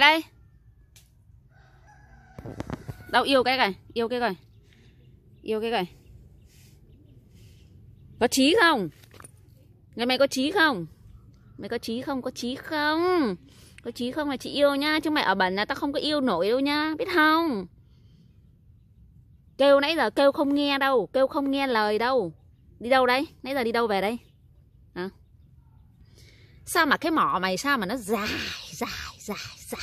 Lại đây Đâu yêu cái này Yêu cái này Yêu cái này Có trí không Ngày mày có trí không Mày có trí không Có trí không Có trí không là chị yêu nha Chứ mày ở bẩn là tao không có yêu nổi đâu nha Biết không Kêu nãy giờ kêu không nghe đâu Kêu không nghe lời đâu Đi đâu đây Nãy giờ đi đâu về đây à. Sao mà cái mỏ mày sao mà nó dài dài dài dài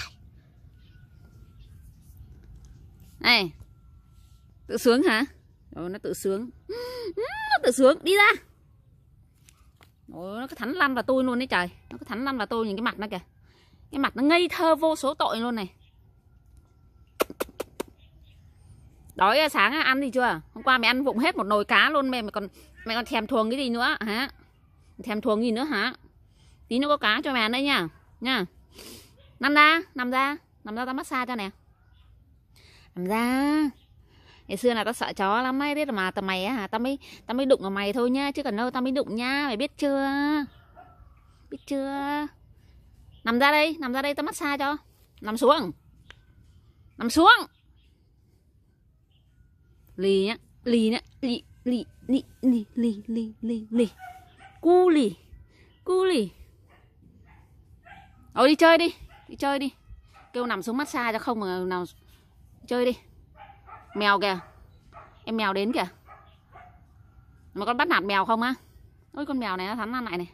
này tự sướng hả Ôi, nó tự sướng nó tự sướng đi ra Ôi, nó cứ thắn lăn vào tôi luôn đấy trời nó cứ thắn lăn vào tôi nhìn cái mặt nó kìa cái mặt nó ngây thơ vô số tội luôn này đói sáng ăn gì chưa hôm qua mẹ ăn vụng hết một nồi cá luôn mẹ mày còn mẹ còn thèm thuồng cái gì nữa hả thèm thuồng gì nữa hả tí nó có cá cho mẹ ăn đấy nha nha nằm ra nằm ra nằm ra tao massage cho nè nằm ra ngày xưa là tao sợ chó lắm ấy biết mà tao mày á hả tao mới tao mới đụng vào mày thôi nha chứ còn đâu tao mới đụng nha mày biết chưa biết chưa nằm ra đây nằm ra đây tao massage cho nằm xuống nằm xuống lì nhá lì nhá lì lì lì lì lì lì lì lì cu lì cu lì ôi đi chơi đi đi chơi đi kêu nằm xuống massage cho không mà nào chơi đi mèo kìa em mèo đến kìa mà con bắt nạt mèo không á ôi con mèo này nó thắn ăn lại này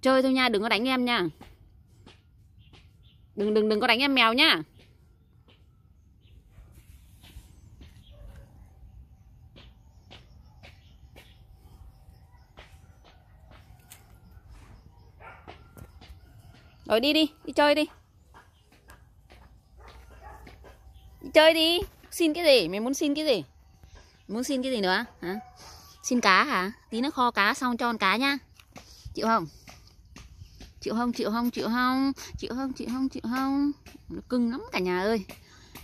chơi thôi nha đừng có đánh em nha đừng đừng đừng có đánh em mèo nha Rồi đi đi, đi chơi đi Đi chơi đi Xin cái gì, mày muốn xin cái gì Muốn xin cái gì nữa hả Xin cá hả, tí nữa kho cá xong cho con cá nhá Chịu không Chịu không, chịu không, chịu không Chịu không, chịu không, chịu không Nó cưng lắm cả nhà ơi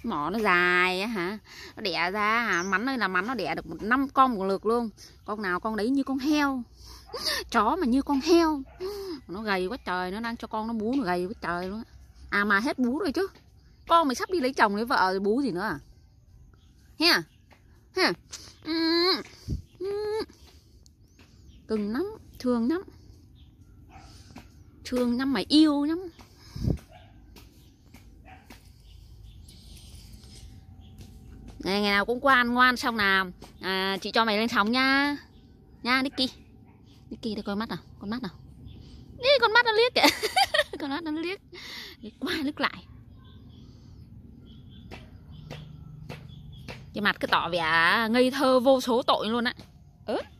mỏ nó dài á hả nó đẻ ra hả mắn ơi là mắn nó đẻ được một năm con một lượt luôn con nào con đấy như con heo chó mà như con heo nó gầy quá trời nó đang cho con nó bú nó gầy quá trời luôn à mà hết bú rồi chứ con mày sắp đi lấy chồng lấy vợ rồi bú gì nữa à ha à? ha à? cưng lắm thương lắm thương lắm mày yêu lắm ngày, ngày nào cũng quan ngoan xong là à, chị cho mày lên sóng nha nha Nicky Nicky đây coi mắt nào con mắt nào Ý, con mắt nó liếc kìa Con mắt nó liếc Liếc qua liếc lại Cái mặt cứ tỏ vẻ ngây thơ vô số tội luôn á Ừ